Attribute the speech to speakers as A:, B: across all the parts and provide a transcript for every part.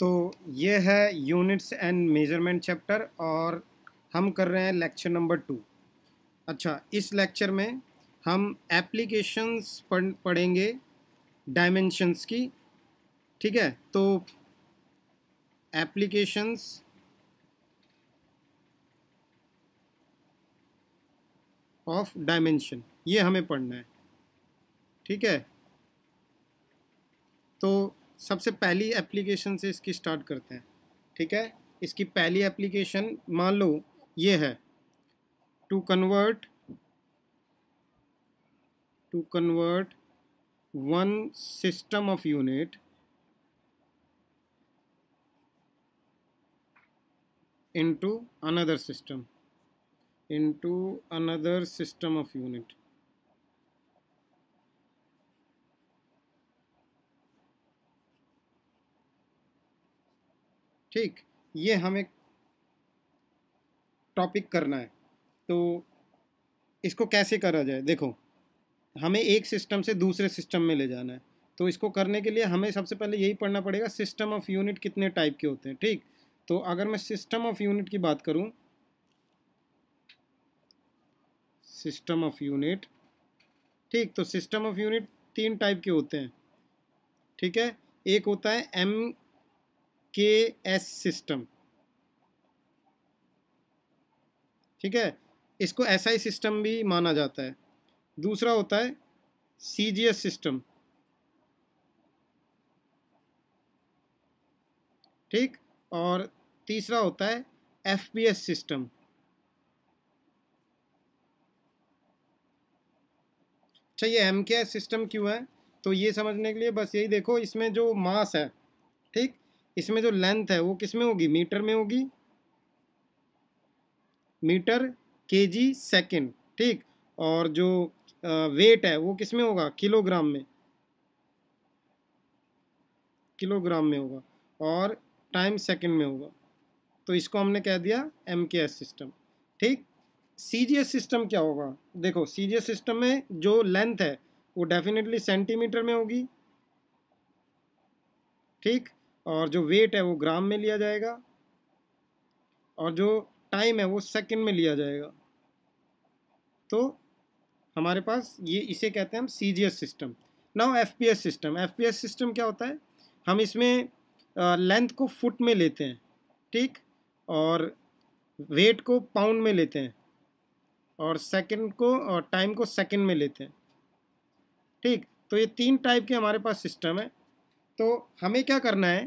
A: तो ये है यूनिट्स एंड मेजरमेंट चैप्टर और हम कर रहे हैं लेक्चर नंबर टू अच्छा इस लेक्चर में हम एप्लीकेशंस पढ़ेंगे डायमेंशंस की ठीक है तो एप्लीकेशंस ऑफ डायमेंशन ये हमें पढ़ना है ठीक है तो सबसे पहली एप्लीकेशन से इसकी स्टार्ट करते हैं ठीक है इसकी पहली एप्लीकेशन मान लो ये है to convert to convert one system of unit into another system into another system of unit ठीक ये हमें टॉपिक करना है तो इसको कैसे करा जाए देखो हमें एक सिस्टम से दूसरे सिस्टम में ले जाना है तो इसको करने के लिए हमें सबसे पहले यही पढ़ना पड़ेगा सिस्टम ऑफ यूनिट कितने टाइप के होते हैं ठीक तो अगर मैं सिस्टम ऑफ यूनिट की बात करूं सिस्टम ऑफ यूनिट ठीक तो सिस्टम ऑफ यूनिट तीन टाइप के होते हैं ठीक है एक होता है एम के एस सिस्टम ठीक है इसको एस आई सिस्टम भी माना जाता है दूसरा होता है सी जी एस सिस्टम ठीक और तीसरा होता है एफ बी एस सिस्टम अच्छा ये एम के एस सिस्टम क्यों है तो ये समझने के लिए बस यही देखो इसमें जो मास है ठीक इसमें जो लेंथ है वो किस में होगी मीटर में होगी मीटर के जी सेकेंड ठीक और जो वेट है वो किस में होगा किलोग्राम में किलोग्राम में होगा और टाइम सेकंड में होगा तो इसको हमने कह दिया एम के एस सिस्टम ठीक सी जी एस सिस्टम क्या होगा देखो सी जी एस सिस्टम में जो लेंथ है वो डेफिनेटली सेंटीमीटर में होगी ठीक और जो वेट है वो ग्राम में लिया जाएगा और जो टाइम है वो सेकंड में लिया जाएगा तो हमारे पास ये इसे कहते हैं हम C G S system now F system F P S system क्या होता है हम इसमें लेंथ को फुट में लेते हैं ठीक और वेट को पाउंड में लेते हैं और सेकंड को और टाइम को सेकंड में लेते हैं ठीक तो ये तीन टाइप के हमारे पास सिस्टम है तो हमें क्या करना है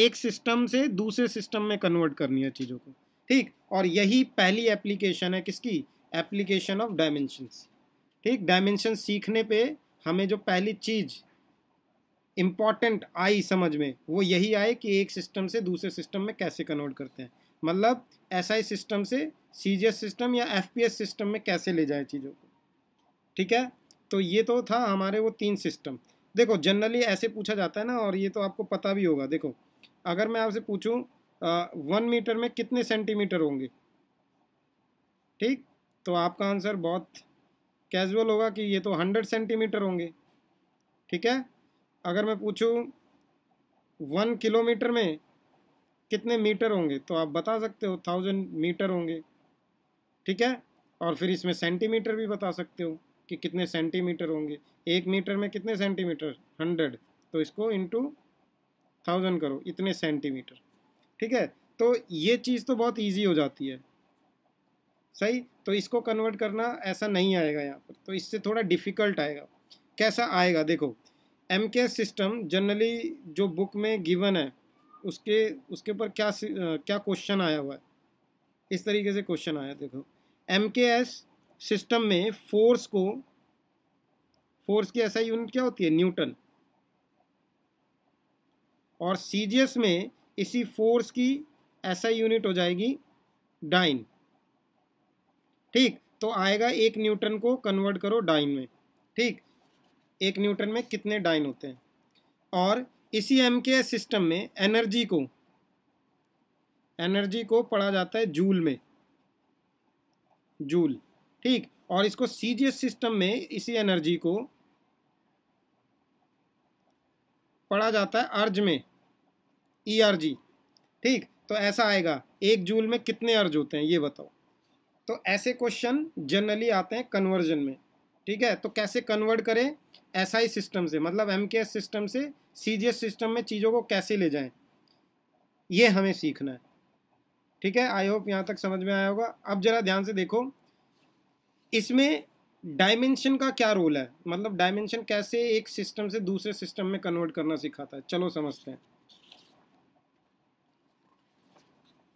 A: एक सिस्टम से दूसरे सिस्टम में कन्वर्ट करनी है चीज़ों को ठीक और यही पहली एप्लीकेशन है किसकी एप्लीकेशन ऑफ डायमेंशंस ठीक डायमेंशन सीखने पे हमें जो पहली चीज़ इम्पॉर्टेंट आई समझ में वो यही आए कि एक सिस्टम से दूसरे सिस्टम में कैसे कन्वर्ट करते हैं मतलब एस आई सिस्टम से सी जी एस सिस्टम या एफ पी एस सिस्टम में कैसे ले जाए चीज़ों को ठीक है तो ये तो था हमारे वो तीन सिस्टम देखो जनरली ऐसे पूछा जाता है ना और ये तो आपको पता भी होगा देखो अगर मैं आपसे पूछूं वन मीटर में कितने सेंटीमीटर होंगे ठीक तो आपका आंसर बहुत कैजुअल होगा कि ये तो हंड्रेड सेंटीमीटर होंगे ठीक है अगर मैं पूछूं वन किलोमीटर में कितने मीटर होंगे तो आप बता सकते हो थाउजेंड मीटर होंगे ठीक है और फिर इसमें सेंटीमीटर भी बता सकते हो कि कितने सेंटीमीटर होंगे एक मीटर में कितने सेंटीमीटर हंड्रेड तो इसको इंटू थाउजेंड करो इतने सेंटीमीटर ठीक है तो ये चीज़ तो बहुत ईजी हो जाती है सही तो इसको कन्वर्ट करना ऐसा नहीं आएगा यहाँ पर तो इससे थोड़ा डिफ़िकल्ट आएगा कैसा आएगा देखो एम के सिस्टम जनरली जो बुक में गिवन है उसके उसके ऊपर क्या क्या क्वेश्चन आया हुआ है इस तरीके से क्वेश्चन आया देखो एम के एस सिस्टम में फोर्स को फोर्स की ऐसा यूनिट क्या होती है न्यूटन और सी में इसी फोर्स की ऐसा यूनिट हो जाएगी डाइन ठीक तो आएगा एक न्यूटन को कन्वर्ट करो डाइन में ठीक एक न्यूटन में कितने डाइन होते हैं और इसी एम के सिस्टम में एनर्जी को एनर्जी को पढ़ा जाता है जूल में जूल ठीक और इसको सी सिस्टम में इसी एनर्जी को पढ़ा जाता है अर्ज में ई आर जी ठीक तो ऐसा आएगा एक जूल में कितने अर्ज होते हैं ये बताओ तो ऐसे क्वेश्चन जनरली आते हैं कन्वर्जन में ठीक है तो कैसे कन्वर्ट करें एस आई सिस्टम से मतलब एम के एस सिस्टम से सी जी एस सिस्टम में चीज़ों को कैसे ले जाएं ये हमें सीखना है ठीक है आई होप यहाँ तक समझ में आया होगा अब ज़रा ध्यान से देखो इसमें डायमेंशन का क्या रोल है मतलब डायमेंशन कैसे एक सिस्टम से दूसरे सिस्टम में कन्वर्ट करना सिखाता है चलो समझते हैं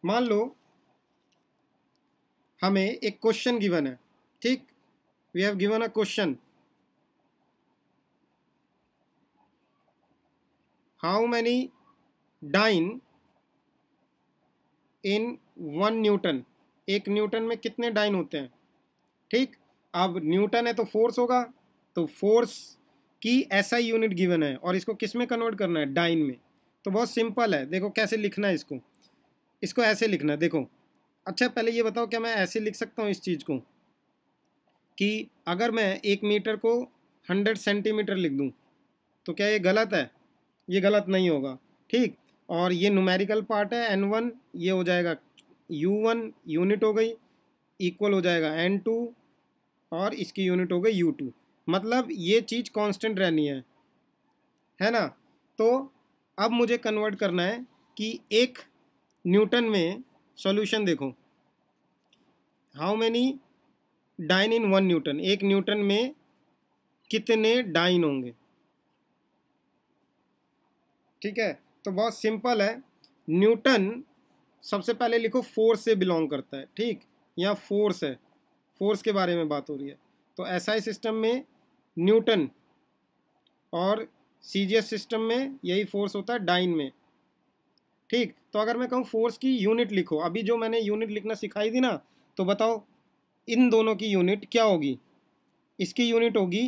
A: मान लो हमें एक क्वेश्चन गिवन है ठीक we have given a question how many dyne in one newton एक न्यूटन में कितने डाइन होते हैं ठीक अब न्यूटन है तो फोर्स होगा तो फोर्स की ऐसा यूनिट गिवन है और इसको किस में कन्वर्ट करना है डाइन में तो बहुत सिंपल है देखो कैसे लिखना है इसको इसको ऐसे लिखना है देखो अच्छा पहले ये बताओ क्या मैं ऐसे लिख सकता हूँ इस चीज़ को कि अगर मैं एक मीटर को हंड्रेड सेंटीमीटर लिख दूँ तो क्या ये गलत है ये गलत नहीं होगा ठीक और ये नूमेरिकल पार्ट है एन वन ये हो जाएगा यू वन यूनिट हो गई इक्वल हो जाएगा एन टू और इसकी यूनिट हो गई यू टू मतलब ये चीज़ कांस्टेंट रहनी है है ना तो अब मुझे कन्वर्ट करना है कि एक न्यूटन में सॉल्यूशन देखो how many dyne in one newton एक न्यूटन में कितने डाइन होंगे ठीक है तो बहुत सिंपल है न्यूटन सबसे पहले लिखो फोर्स से बिलोंग करता है ठीक यहाँ फोर्स है फोर्स के बारे में बात हो रही है तो एसआई सिस्टम में न्यूटन और सीजीएस सिस्टम में यही फोर्स होता है डाइन में ठीक तो अगर मैं कहूँ फोर्स की यूनिट लिखो अभी जो मैंने यूनिट लिखना सिखाई थी ना तो बताओ इन दोनों की यूनिट क्या होगी इसकी यूनिट होगी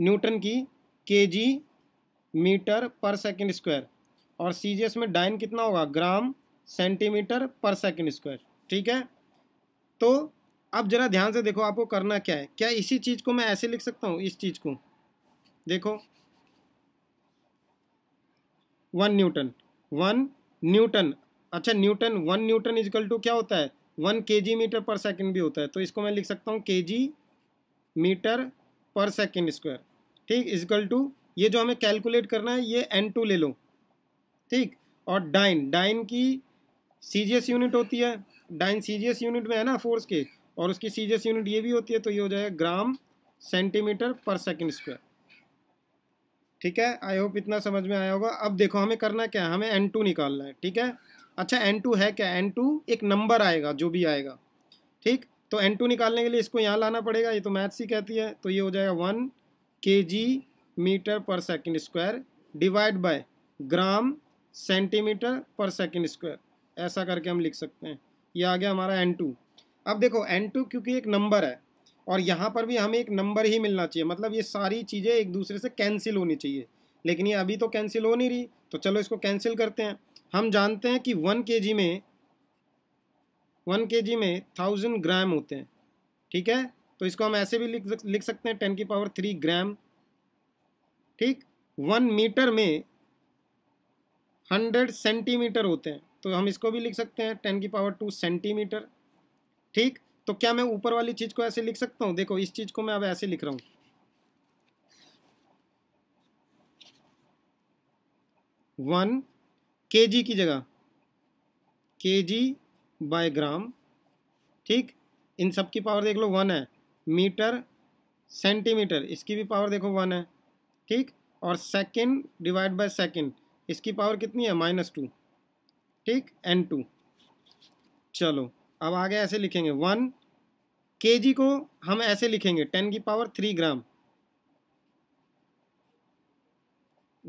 A: न्यूटन की के जी मीटर पर सेकेंड स्क्वायर और सी जी एस में डाइन कितना होगा ग्राम सेंटीमीटर पर सेकेंड स्क्वायर ठीक है तो अब जरा ध्यान से देखो आपको करना क्या है क्या इसी चीज़ को मैं ऐसे लिख सकता हूँ इस चीज़ को देखो वन न्यूटन वन न्यूटन अच्छा newton one newton equal to क्या होता है वन के जी मीटर पर सेकेंड भी होता है तो इसको मैं लिख सकता हूँ के जी मीटर पर सेकेंड स्क्वायर ठीक इजकल टू ये जो हमें कैलकुलेट करना है ये एन टू ले लो ठीक और डाइन डाइन की सी जी एस यूनिट होती है dyne C G S unit में है ना फोर्स के और उसकी सी जी एस यूनिट ये भी होती है तो ये हो जाएगा ग्राम सेंटीमीटर पर सेकेंड स्क्वायर ठीक है आई होप इतना समझ में आया होगा अब देखो हमें करना क्या है हमें एन टू निकालना है ठीक है अच्छा एन टू है क्या एन टू एक नंबर आएगा जो भी आएगा ठीक तो एन टू निकालने के लिए इसको यहाँ लाना पड़ेगा ये तो मैथ्स ही कहती है तो ये हो जाएगा वन के जी मीटर पर second square divide by gram centimetre पर सेकेंड स्क्वायर ऐसा करके हम लिख सकते हैं ये आ गया हमारा एन टू अब देखो एन टू क्योंकि एक नंबर है और यहाँ पर भी हमें एक नंबर ही मिलना चाहिए मतलब ये सारी चीज़ें एक दूसरे से कैंसिल होनी चाहिए लेकिन ये अभी तो कैंसिल हो नहीं रही तो चलो इसको कैंसिल करते हैं हम जानते हैं कि वन के में वन के में थाउजेंड ग्राम होते हैं ठीक है तो इसको हम ऐसे भी लिख लिख सकते हैं टेन की पावर थ्री ग्राम ठीक वन मीटर में हंड्रेड सेंटीमीटर होते हैं तो हम इसको भी लिख सकते हैं टेन की पावर टू सेंटीमीटर ठीक तो क्या मैं ऊपर वाली चीज़ को ऐसे लिख सकता हूँ देखो इस चीज़ को मैं अब ऐसे लिख रहा हूँ वन के जी की जगह के जी बाय ग्राम ठीक इन सब की पावर देख लो वन है मीटर सेंटीमीटर इसकी भी पावर देखो वन है ठीक और सेकंड डिवाइड बाय सेकंड इसकी पावर कितनी है माइनस टू ठीक एन टू चलो अब आगे ऐसे लिखेंगे वन के जी को हम ऐसे लिखेंगे टेन की पावर थ्री ग्राम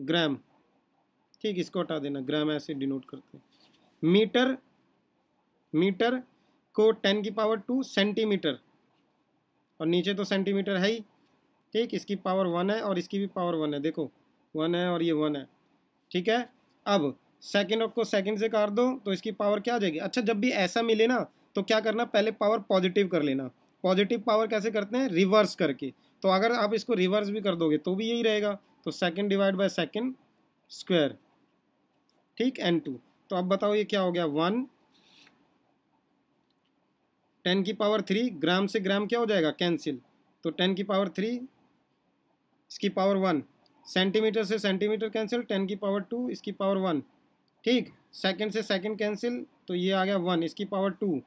A: ग्राम ठीक इसको हटा देना ग्राम ऐसे डिनोट करते हैं मीटर मीटर को टेन की पावर टू सेंटीमीटर और नीचे तो सेंटीमीटर है ही ठीक इसकी पावर वन है और इसकी भी पावर वन है देखो वन है और ये वन है ठीक है अब सेकेंड को सेकेंड से काट दो तो इसकी पावर क्या आ जाएगी अच्छा जब भी ऐसा मिले ना तो क्या करना पहले पावर पॉजिटिव कर लेना पॉजिटिव पावर कैसे करते हैं रिवर्स करके तो अगर आप इसको रिवर्स भी कर दोगे तो भी यही रहेगा तो second divide by second square ठीक एन टू तो अब बताओ ये क्या हो गया वन टेन की पावर थ्री ग्राम से ग्राम क्या हो जाएगा कैंसिल तो टेन की पावर थ्री इसकी पावर वन सेंटीमीटर से सेंटीमीटर कैंसिल टेन की पावर टू इसकी पावर वन ठीक सेकंड से सेकंड कैंसिल तो ये आ गया वन इसकी पावर टू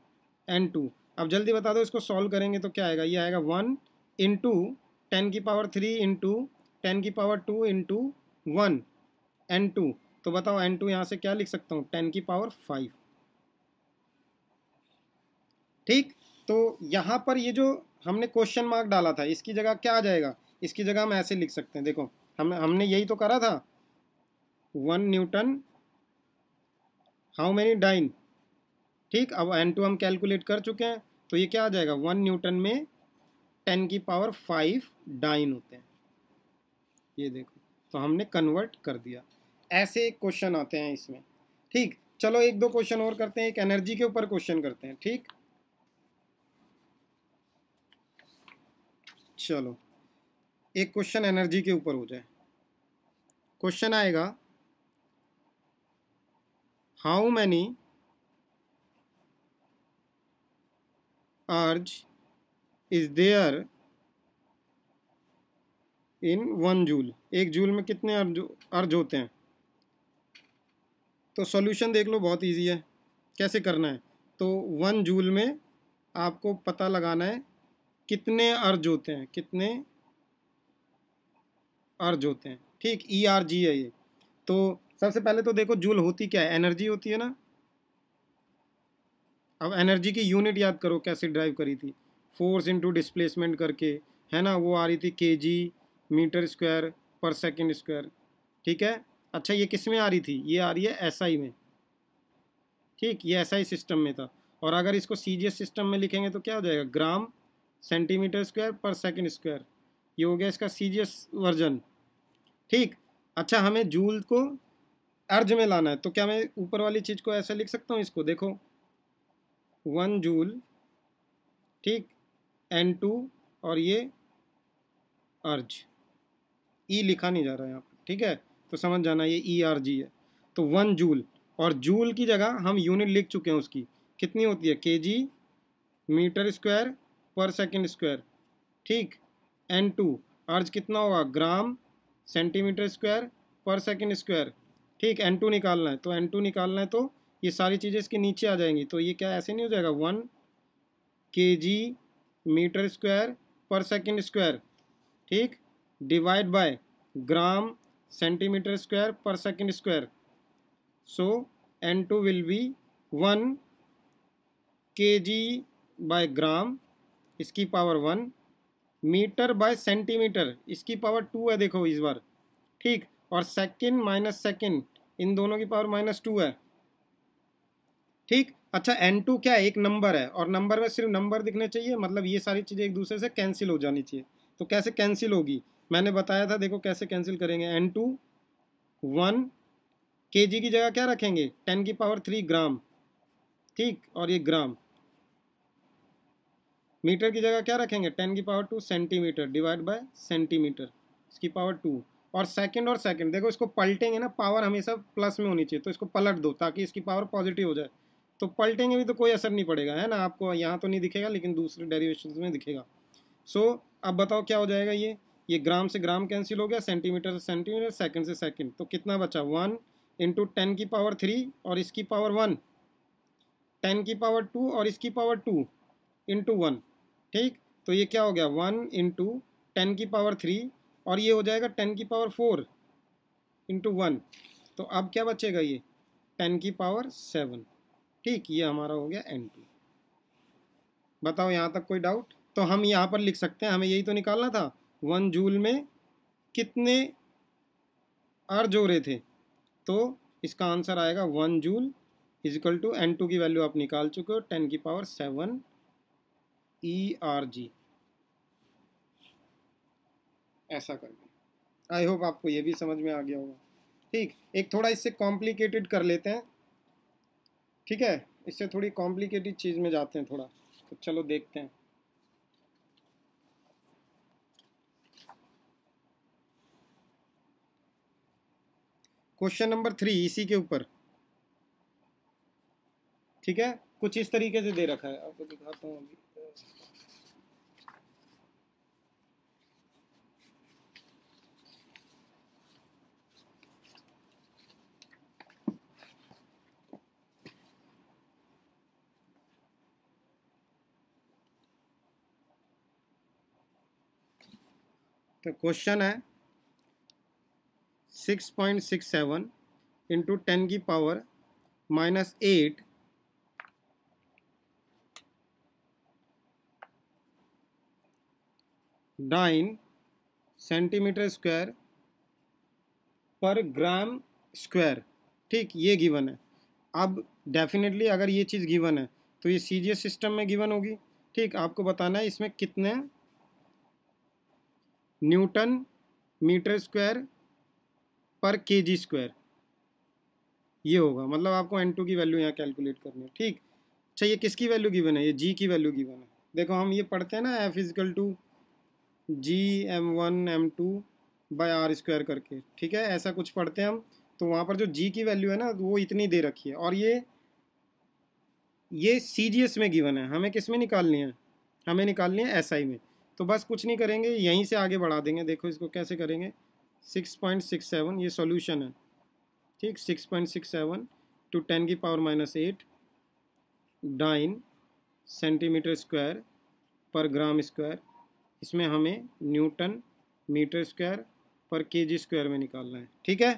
A: एन टू अब जल्दी बता दो इसको सॉल्व करेंगे तो क्या आएगा ये आएगा वन इन टू टेन की power three into ten की power two into one N two तो बताओ एन टू यहाँ से क्या लिख सकता हूँ टेन की पावर फाइव ठीक तो यहाँ पर ये जो हमने क्वेश्चन मार्क डाला था इसकी जगह क्या आ जाएगा इसकी जगह हम ऐसे लिख सकते हैं देखो हम हमने यही तो करा था one newton how many dyne ठीक अब एन टू तो हम कैलकुलेट कर चुके हैं तो ये क्या आ जाएगा वन न्यूटन में टेन की पावर फाइव डाइन होते हैं ये देखो तो हमने कन्वर्ट कर दिया ऐसे क्वेश्चन आते हैं इसमें ठीक चलो एक दो क्वेश्चन और करते हैं एक एनर्जी के ऊपर क्वेश्चन करते हैं ठीक चलो एक क्वेश्चन एनर्जी के ऊपर हो जाए क्वेश्चन आएगा how many arch is there in one joule एक जूल में कितने अर्ज अर्ज होते हैं तो सॉल्यूशन देख लो बहुत इजी है कैसे करना है तो वन जूल में आपको पता लगाना है कितने अर्ज होते हैं कितने अर्ज होते हैं ठीक ई आर जी है ये तो सबसे पहले तो देखो जूल होती क्या है एनर्जी होती है ना अब एनर्जी की यूनिट याद करो कैसे ड्राइव करी थी फोर्स इंटू डिस्प्लेसमेंट करके है ना वो आ रही थी के जी मीटर स्क्वायर पर सेकेंड स्क्वायर ठीक है अच्छा ये किस में आ रही थी ये आ रही है एस SI में ठीक ये एस SI सिस्टम में था और अगर इसको सी सिस्टम में लिखेंगे तो क्या हो जाएगा ग्राम सेंटीमीटर स्क्वायर पर सेकेंड स्क्वायर ये हो गया इसका सी वर्जन ठीक अच्छा हमें जूल को अर्ज में लाना है तो क्या मैं ऊपर वाली चीज़ को ऐसा लिख सकता हूँ इसको देखो वन जूल ठीक एन टू और ये अर्ज ई e लिखा नहीं जा रहा है यहाँ पर ठीक है तो समझ जाना ये ई आर जी है तो वन जूल और जूल की जगह हम यूनिट लिख चुके हैं उसकी कितनी होती है के जी मीटर स्क्वायर पर सेकेंड स्क्वायर ठीक एन टू अर्ज कितना होगा ग्राम सेंटीमीटर स्क्वायर पर सेकेंड स्क्वायर ठीक एन टू निकालना है तो एन टू निकालना है तो ये सारी चीज़ें इसके नीचे आ जाएंगी तो ये क्या ऐसे नहीं हो जाएगा one K G metre square पर सेकेंड स्क्वायर ठीक divide by gram centimetre square पर second square so N two will be one K G by gram इसकी power one metre by centimetre इसकी पावर टू है देखो इस बार ठीक और सेकेंड माइनस सेकेंड इन दोनों की पावर माइनस टू है ठीक अच्छा एन टू क्या है एक नंबर है और नंबर में सिर्फ नंबर दिखने चाहिए मतलब ये सारी चीज़ें एक दूसरे से कैंसिल हो जानी चाहिए तो कैसे कैंसिल होगी मैंने बताया था देखो कैसे कैंसिल करेंगे एन टू वन के जी की जगह क्या रखेंगे टेन की पावर थ्री ग्राम ठीक और ये ग्राम मीटर की जगह क्या रखेंगे टेन की power two centimetre divide by centimetre इसकी पावर टू और सेकंड और सेकंड देखो इसको पलटेंगे ना पावर हमेशा प्लस में होनी चाहिए तो इसको पलट दो ताकि इसकी पावर पॉजिटिव हो जाए तो पलटेंगे भी तो कोई असर नहीं पड़ेगा है ना आपको यहाँ तो नहीं दिखेगा लेकिन दूसरे डेरिवेशन में दिखेगा सो so, अब बताओ क्या हो जाएगा ये ये ग्राम से ग्राम कैंसिल हो गया सेंटीमीटर से सेंटीमीटर सेकंड से सेकंड तो कितना बचा वन इंटू टेन की पावर थ्री और इसकी पावर वन टेन की पावर टू और इसकी पावर टू इंटू वन ठीक तो ये क्या हो गया वन इंटू टेन की पावर थ्री और ये हो जाएगा टेन की पावर फोर इंटू वन तो अब क्या बचेगा ये टेन की पावर सेवन ठीक ये हमारा हो गया एन टू बताओ यहाँ तक कोई डाउट तो हम यहाँ पर लिख सकते हैं हमें यही तो निकालना था वन जूल में कितने अर्ज हो रहे थे तो इसका आंसर आएगा one joule equal to N two की वैल्यू आप निकाल चुके हो टेन की power seven E R G ऐसा करके आई होप आपको ये भी समझ में आ गया होगा ठीक एक थोड़ा इससे कॉम्प्लिकेटेड कर लेते हैं ठीक है इससे थोड़ी कॉम्प्लिकेटेड चीज़ में जाते हैं थोड़ा तो चलो देखते हैं क्वेश्चन नंबर थ्री इसी के ऊपर ठीक है कुछ इस तरीके से दे रखा है आपको दिखाता हूँ अभी तो क्वेश्चन है six point six seven into ten की power minus eight dyne centimetre square पर ग्राम स्क्वायर ठीक ये गिवन है अब डेफिनेटली अगर ये चीज़ गिवन है तो ये सी सिस्टम में गिवन होगी ठीक आपको बताना है इसमें कितने न्यूटन मीटर स्क्वायर पर के जी स्क्वायर ये होगा मतलब आपको एन टू की वैल्यू यहाँ कैलकुलेट करनी है ठीक अच्छा ये किसकी वैल्यू गिवन है ये जी की वैल्यू गिवन है देखो हम ये पढ़ते हैं ना F equal to G M one M two by R square करके ठीक है ऐसा कुछ पढ़ते हैं हम तो वहाँ पर जो जी की वैल्यू है ना वो इतनी दे रखी है और ये ये सी जी एस में गिवन है हमें किस में निकालनी है हमें निकालनी है एस SI आई में तो बस कुछ नहीं करेंगे यहीं से आगे बढ़ा देंगे देखो इसको कैसे करेंगे सिक्स पॉइंट सिक्स सेवन ये सॉल्यूशन है ठीक six point six seven to ten की power minus eight dyne centimetre square पर ग्राम स्क्वायर इसमें हमें न्यूटन मीटर स्क्वायर पर के जी स्क्वायर में निकालना है ठीक है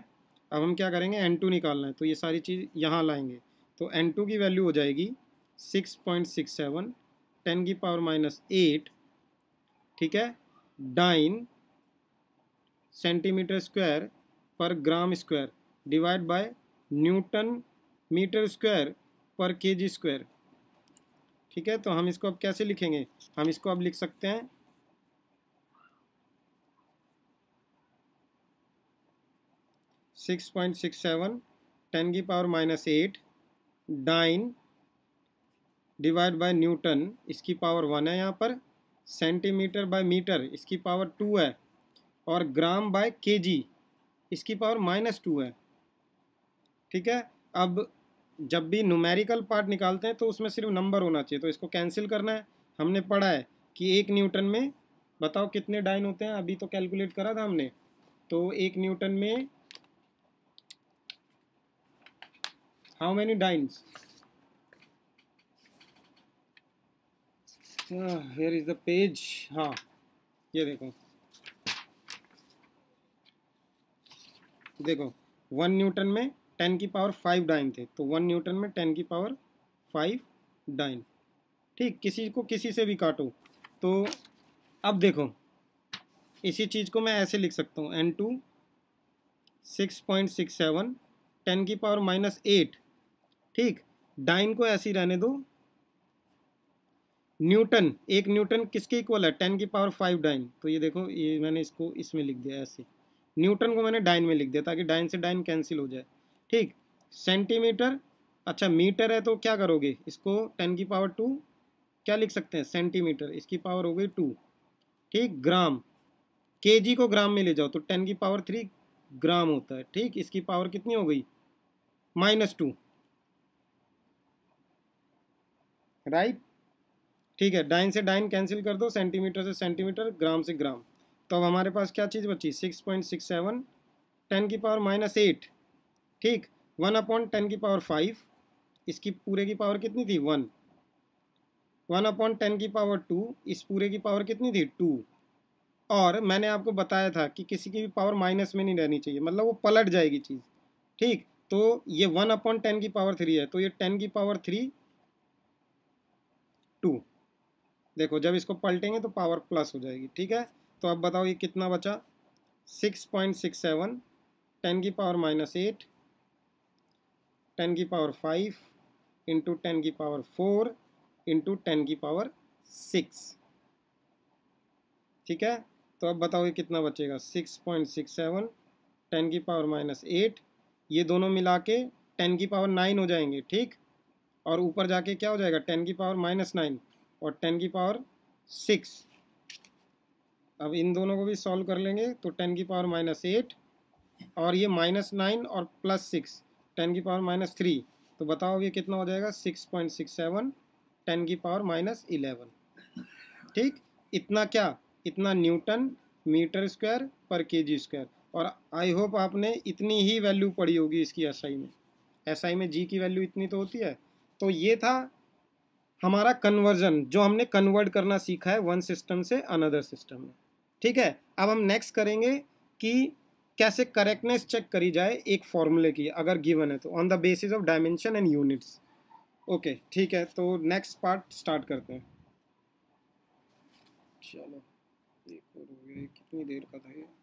A: अब हम क्या करेंगे एन टू निकालना है तो ये सारी चीज़ यहाँ लाएंगे तो एन टू की वैल्यू हो जाएगी six point six seven ten की पावर माइनस एट ठीक है डाइन सेंटीमीटर स्क्वायर पर gram square divide by newton metre square पर केजी स्क्वायर ठीक है तो हम इसको अब कैसे लिखेंगे हम इसको अब लिख सकते हैं six point six seven ten की power minus eight dyne divide by newton इसकी पावर वन है यहाँ पर सेंटीमीटर बाय मीटर इसकी पावर टू है और ग्राम बाय केजी इसकी पावर माइनस टू है ठीक है अब जब भी न्यूमेरिकल पार्ट निकालते हैं तो उसमें सिर्फ नंबर होना चाहिए तो इसको कैंसिल करना है हमने पढ़ा है कि एक न्यूटन में बताओ कितने डाइन होते हैं अभी तो कैलकुलेट करा था हमने तो एक न्यूटन में how many dynes here is the page हाँ ये देखो देखो वन न्यूटन में टेन की पावर फाइव डाइन थे तो वन न्यूटन में टेन की पावर फाइव डाइन ठीक किसी को किसी से भी काटो तो अब देखो इसी चीज़ को मैं ऐसे लिख सकता हूँ N two six point six seven ten की पावर माइनस एट ठीक डाइन को ऐसे ही रहने दो न्यूटन एक न्यूटन किसके इक्वल है टेन की पावर फाइव डाइन तो ये देखो ये मैंने इसको इसमें लिख दिया ऐसे न्यूटन को मैंने डाइन में लिख दिया ताकि डाइन से डाइन कैंसिल हो जाए ठीक सेंटीमीटर अच्छा मीटर है तो क्या करोगे इसको टेन की पावर टू क्या लिख सकते हैं सेंटीमीटर इसकी पावर हो गई टू ठीक ग्राम के को ग्राम में ले जाओ तो टेन की पावर थ्री ग्राम होता है ठीक इसकी पावर कितनी हो गई माइनस टू राइट ठीक है डाइन से डाइन कैंसिल कर दो सेंटीमीटर से सेंटीमीटर ग्राम से ग्राम तो अब हमारे पास क्या चीज़ बची six point six seven ten की पावर माइनस एट ठीक वन अपॉन टेन की पावर फाइव इसकी पूरे की पावर कितनी थी वन वन अपॉन टेन की पावर टू इस पूरे की पावर कितनी थी टू और मैंने आपको बताया था कि किसी की भी पावर माइनस में नहीं रहनी चाहिए मतलब वो पलट जाएगी चीज़ ठीक तो ये वन अपॉन टेन की पावर थ्री है तो ये टेन की पावर थ्री टू देखो जब इसको पलटेंगे तो पावर प्लस हो जाएगी ठीक है तो अब बताओ ये कितना बचा six point six seven ten की पावर माइनस एट टेन की पावर फाइव इंटू टेन की पावर फोर इंटू टेन की पावर सिक्स ठीक है तो अब बताओ ये कितना बचेगा six point six seven ten की पावर माइनस एट ये दोनों मिला के टेन की पावर नाइन हो जाएंगे ठीक और ऊपर जाके क्या हो जाएगा टेन की पावर माइनस नाइन और टेन की पावर सिक्स अब इन दोनों को भी सॉल्व कर लेंगे तो टेन की पावर माइनस एट और ये माइनस नाइन और प्लस सिक्स टेन की पावर माइनस थ्री तो बताओ ये कितना हो जाएगा six point six seven ten की पावर माइनस इलेवन ठीक इतना क्या इतना न्यूटन मीटर स्क्वायर पर के जी स्क्वायर और आई होप आपने इतनी ही वैल्यू पढ़ी होगी इसकी एसआई में एसआई में जी की वैल्यू इतनी तो होती है तो ये था हमारा कन्वर्जन जो हमने कन्वर्ट करना सीखा है वन सिस्टम से अनदर सिस्टम में ठीक है अब हम नेक्स्ट करेंगे कि कैसे करेक्टनेस चेक करी जाए एक फॉर्मूले की अगर गिवन है तो on the basis of dimension and units okay ठीक है तो नेक्स्ट पार्ट स्टार्ट करते हैं चलो कितनी देर का था ये